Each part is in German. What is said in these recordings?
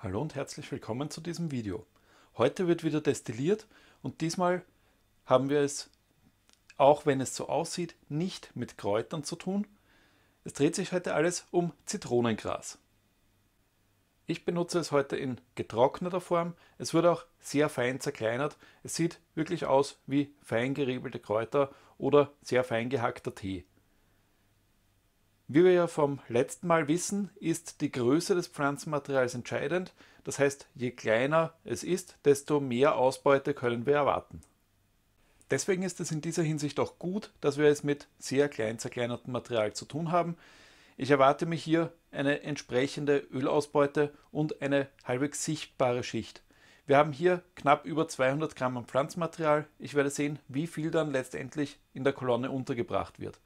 Hallo und herzlich willkommen zu diesem Video. Heute wird wieder destilliert und diesmal haben wir es, auch wenn es so aussieht, nicht mit Kräutern zu tun. Es dreht sich heute alles um Zitronengras. Ich benutze es heute in getrockneter Form. Es wird auch sehr fein zerkleinert. Es sieht wirklich aus wie fein geriebelte Kräuter oder sehr fein gehackter Tee. Wie wir ja vom letzten Mal wissen, ist die Größe des Pflanzenmaterials entscheidend. Das heißt, je kleiner es ist, desto mehr Ausbeute können wir erwarten. Deswegen ist es in dieser Hinsicht auch gut, dass wir es mit sehr klein zerkleinertem Material zu tun haben. Ich erwarte mich hier eine entsprechende Ölausbeute und eine halbwegs sichtbare Schicht. Wir haben hier knapp über 200 Gramm an Pflanzmaterial. Ich werde sehen, wie viel dann letztendlich in der Kolonne untergebracht wird.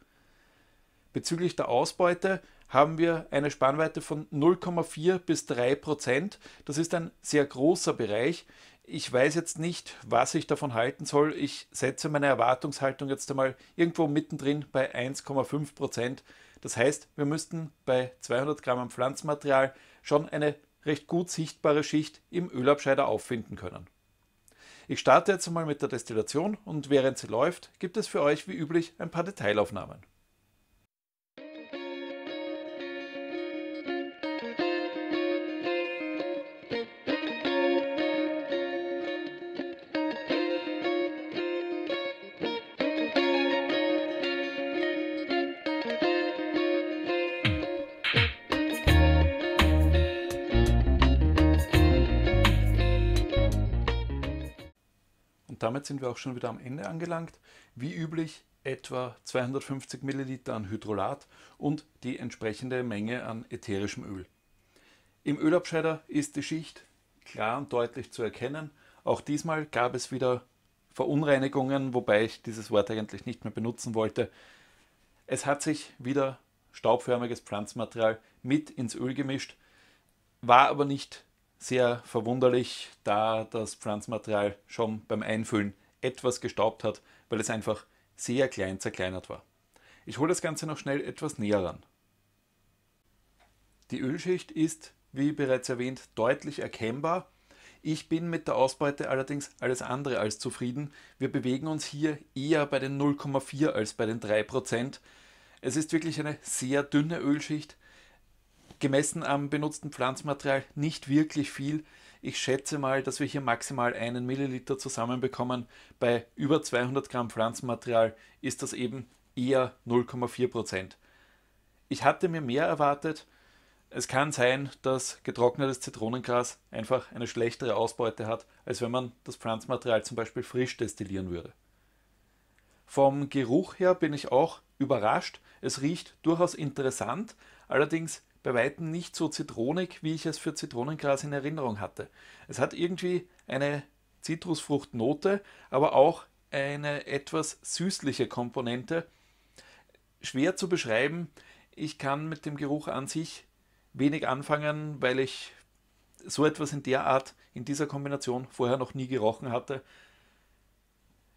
Bezüglich der Ausbeute haben wir eine Spannweite von 0,4 bis 3 Prozent. Das ist ein sehr großer Bereich. Ich weiß jetzt nicht, was ich davon halten soll. Ich setze meine Erwartungshaltung jetzt einmal irgendwo mittendrin bei 1,5 Prozent. Das heißt, wir müssten bei 200 Gramm Pflanzenmaterial schon eine recht gut sichtbare Schicht im Ölabscheider auffinden können. Ich starte jetzt einmal mit der Destillation und während sie läuft, gibt es für euch wie üblich ein paar Detailaufnahmen. damit sind wir auch schon wieder am Ende angelangt. Wie üblich etwa 250 Milliliter an Hydrolat und die entsprechende Menge an ätherischem Öl. Im Ölabscheider ist die Schicht klar und deutlich zu erkennen. Auch diesmal gab es wieder Verunreinigungen, wobei ich dieses Wort eigentlich nicht mehr benutzen wollte. Es hat sich wieder staubförmiges Pflanzenmaterial mit ins Öl gemischt, war aber nicht sehr verwunderlich, da das Pflanzmaterial schon beim Einfüllen etwas gestaubt hat, weil es einfach sehr klein zerkleinert war. Ich hole das Ganze noch schnell etwas näher ran. Die Ölschicht ist, wie bereits erwähnt, deutlich erkennbar. Ich bin mit der Ausbeute allerdings alles andere als zufrieden. Wir bewegen uns hier eher bei den 0,4 als bei den 3%. Es ist wirklich eine sehr dünne Ölschicht, gemessen am benutzten Pflanzmaterial nicht wirklich viel. Ich schätze mal, dass wir hier maximal einen Milliliter zusammenbekommen. Bei über 200 Gramm Pflanzenmaterial ist das eben eher 0,4 Prozent. Ich hatte mir mehr erwartet. Es kann sein, dass getrocknetes Zitronengras einfach eine schlechtere Ausbeute hat, als wenn man das Pflanzmaterial zum Beispiel frisch destillieren würde. Vom Geruch her bin ich auch überrascht. Es riecht durchaus interessant, allerdings bei weitem nicht so zitronig, wie ich es für Zitronengras in Erinnerung hatte. Es hat irgendwie eine Zitrusfruchtnote, aber auch eine etwas süßliche Komponente. Schwer zu beschreiben. Ich kann mit dem Geruch an sich wenig anfangen, weil ich so etwas in der Art, in dieser Kombination vorher noch nie gerochen hatte.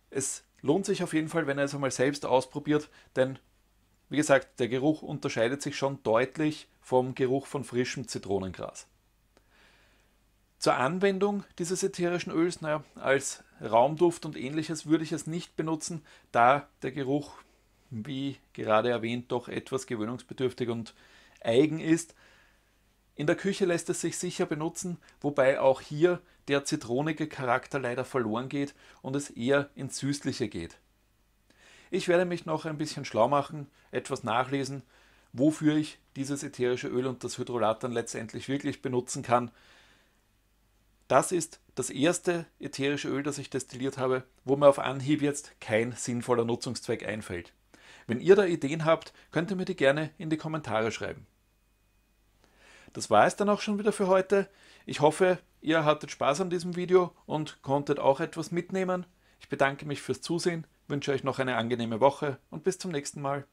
Es lohnt sich auf jeden Fall, wenn er es einmal selbst ausprobiert, denn wie gesagt, der Geruch unterscheidet sich schon deutlich vom Geruch von frischem Zitronengras. Zur Anwendung dieses ätherischen Öls, naja, als Raumduft und ähnliches würde ich es nicht benutzen, da der Geruch, wie gerade erwähnt, doch etwas gewöhnungsbedürftig und eigen ist. In der Küche lässt es sich sicher benutzen, wobei auch hier der zitronige Charakter leider verloren geht und es eher ins Süßliche geht. Ich werde mich noch ein bisschen schlau machen, etwas nachlesen, wofür ich dieses ätherische Öl und das Hydrolat dann letztendlich wirklich benutzen kann. Das ist das erste ätherische Öl, das ich destilliert habe, wo mir auf Anhieb jetzt kein sinnvoller Nutzungszweck einfällt. Wenn ihr da Ideen habt, könnt ihr mir die gerne in die Kommentare schreiben. Das war es dann auch schon wieder für heute. Ich hoffe, ihr hattet Spaß an diesem Video und konntet auch etwas mitnehmen. Ich bedanke mich fürs Zusehen, wünsche euch noch eine angenehme Woche und bis zum nächsten Mal.